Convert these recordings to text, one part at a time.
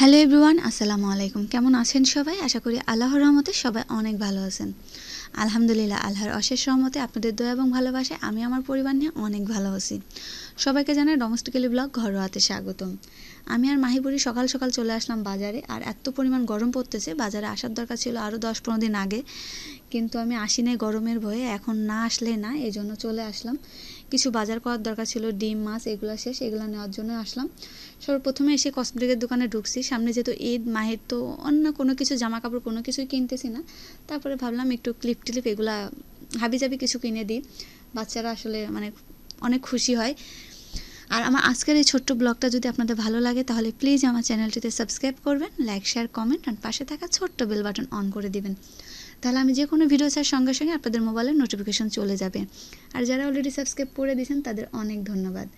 hello everyone আসসালামু আলাইকুম কেমন আছেন সবাই আশা করি আল্লাহর রহমতে সবাই অনেক ভালো আছেন আলহামদুলিল্লাহ আল্লাহর অশেষ রহমতে আপনাদের দয়া এবং ভালোবাসে আমি আমার পরিবার নিয়ে অনেক ভালো আছি সবাইকে জানাই ডোমেস্টিক্যালি ব্লগ ঘরোয়াতে স্বাগতম আমি আর মাহিপুরি সকাল সকাল চলে আসলাম বাজারে আর এত পরিমাণ গরম পড়তেছে বাজারে আসার দরকার ছিল আরও দশ পনেরো দিন আগে কিন্তু আমি আসি নাই গরমের ভয়ে এখন না আসলে না এই জন্য চলে আসলাম কিছু বাজার করার দরকার ছিল ডিম মাছ এগুলো শেষ এগুলো নেওয়ার জন্য আসলাম সর্বপ্রথমে এসে কসমেটিকের দোকানে ঢুকছি সামনে যেহেতু ঈদ মাহের তো অন্য কোনো কিছু জামা কাপড় কোনো কিছুই কিনতেছি না তারপরে ভাবলাম একটু ক্লিপ টিলিপ এগুলা যাবি কিছু কিনে দিই বাচ্চারা আসলে মানে অনেক খুশি হয় আর আমার আজকের এই ছোট্ট ব্লগটা যদি আপনাদের ভালো লাগে তাহলে প্লিজ আমার চ্যানেলটিতে সাবস্ক্রাইব করবেন লাইক শেয়ার কমেন্ট আর পাশে থাকা ছোট্ট বেল বাটন অন করে দিবেন তাহলে আমি যে কোনো ভিডিও চার সঙ্গে সঙ্গে আপনাদের মোবাইলে নোটিফিকেশান চলে যাবে আর যারা অলরেডি সাবস্ক্রাইব করে দিয়েছেন তাদের অনেক ধন্যবাদ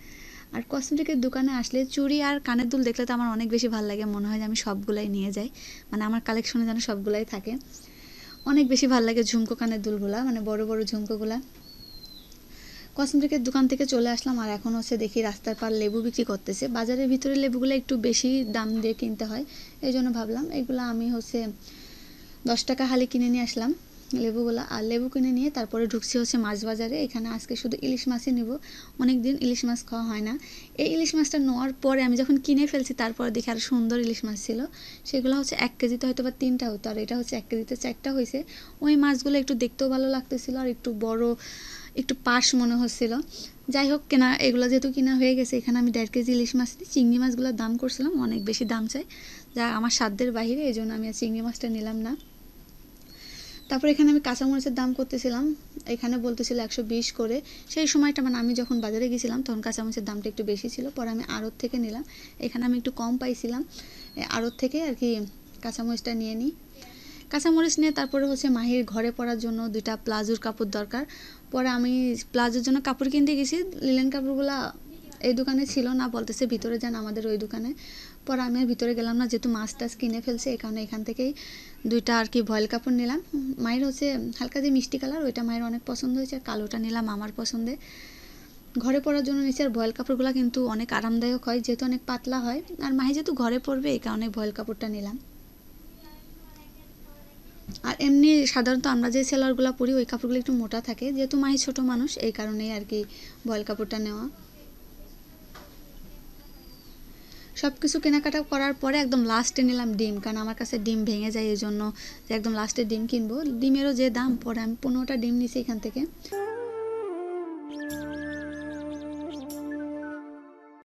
আর কসমেটিকের দোকানে আসলে চুড়ি আর কানের দুল দেখলে তো আমার অনেক বেশি ভালো লাগে মনে হয় যে আমি সবগুলাই নিয়ে যাই মানে আমার কালেকশনে যেন সবগুলাই থাকে অনেক বেশি ভালো লাগে ঝুমকো কানের দুলগুলা মানে বড় বড় ঝুমকোগুলা কসমেটিকের দোকান থেকে চলে আসলাম আর এখন হচ্ছে দেখি রাস্তার পার লেবু বিক্রি করতেছে বাজারের ভিতরে লেবুগুলো একটু বেশি দাম দিয়ে কিনতে হয় এই জন্য ভাবলাম এগুলো আমি হচ্ছে দশ টাকা হালি কিনে নিয়ে আসলাম লেবুগুলো আর লেবু কিনে নিয়ে তারপরে ঢুকছি হচ্ছে মাছ বাজারে এখানে আজকে শুধু ইলিশ মাছই নেব অনেক দিন ইলিশ মাছ খাওয়া হয় না এই ইলিশ মাছটা নেওয়ার পরে আমি যখন কিনে ফেলছি তারপরে দেখি আর সুন্দর ইলিশ মাছ ছিল সেগুলো হচ্ছে এক কেজিতে হয়তো বা তিনটা হতো আর এটা হচ্ছে এক কেজিতে চারটা হয়েছে ওই মাছগুলো একটু দেখতেও ভালো লাগতেছিল আর একটু বড় একটু পাশ মনে হচ্ছিল যাই হোক কেনা এগুলো যেহেতু কেনা হয়ে গেছে এখানে আমি দেড় কেজি ইলিশ মাছ নিই চিংড়ি মাছগুলোর দাম করছিলাম অনেক বেশি দাম চাই যা আমার সাধ্যের বাহিরে এই জন্য আমি আর চিংড়ি মাছটা নিলাম না তারপর এখানে আমি কাঁচামরিচের দাম করতেছিলাম এখানে বলতেছিল একশো বিশ করে সেই সময়টা মানে আমি যখন বাজারে গেছিলাম তখন কাঁচামরিচের দামটা একটু বেশি ছিল পরে আমি আড়ত থেকে নিলাম এখানে আমি একটু কম পাইছিলাম আড়ত থেকে আর কি কাঁচামরিচটা নিয়ে নিই কাঁচামরিচ নিয়ে তারপরে হচ্ছে মাহির ঘরে পরার জন্য দুইটা প্লাজোর কাপড় দরকার পরে আমি প্লাজোর জন্য কাপড় কিনতে গেছি লিলেন কাপড়গুলা এই দোকানে ছিল না বলতেছে ভিতরে যান আমাদের ওই দোকানে পর আমি আর ভিতরে গেলাম না যেহেতু মাছ টাছ কিনে ফেলছে এই কারণে এখান থেকেই দুইটা আর কি ভয়েল কাপড় নিলাম মায়ের হচ্ছে হালকা যে মিষ্টি কালার ওইটা মায়ের অনেক পছন্দ হয়েছে আর কালোটা নিলাম আমার পছন্দে ঘরে পরার জন্য নিচে আর ভয়েল কাপড়গুলো কিন্তু অনেক আরামদায়ক হয় যেহেতু অনেক পাতলা হয় আর মাহি যেহেতু ঘরে পরবে এই কারণে ভয়েল কাপড়টা নিলাম আর এমনি সাধারণত আমরা যে সেলারগুলো পরি ওই কাপড়গুলো একটু মোটা থাকে যেহেতু মাহি ছোট মানুষ এই কারণেই আর কি বয়েল কাপড়টা নেওয়া সব কিছু কেনাকাটা করার পরে একদম লাস্টে নিলাম ডিম কারণ আমার কাছে ডিম ভেঙে যায় এই জন্য যে একদম লাস্টে ডিম কিনবো ডিমেরও যে দাম পরে আমি পনেরোটা ডিম নিছি এখান থেকে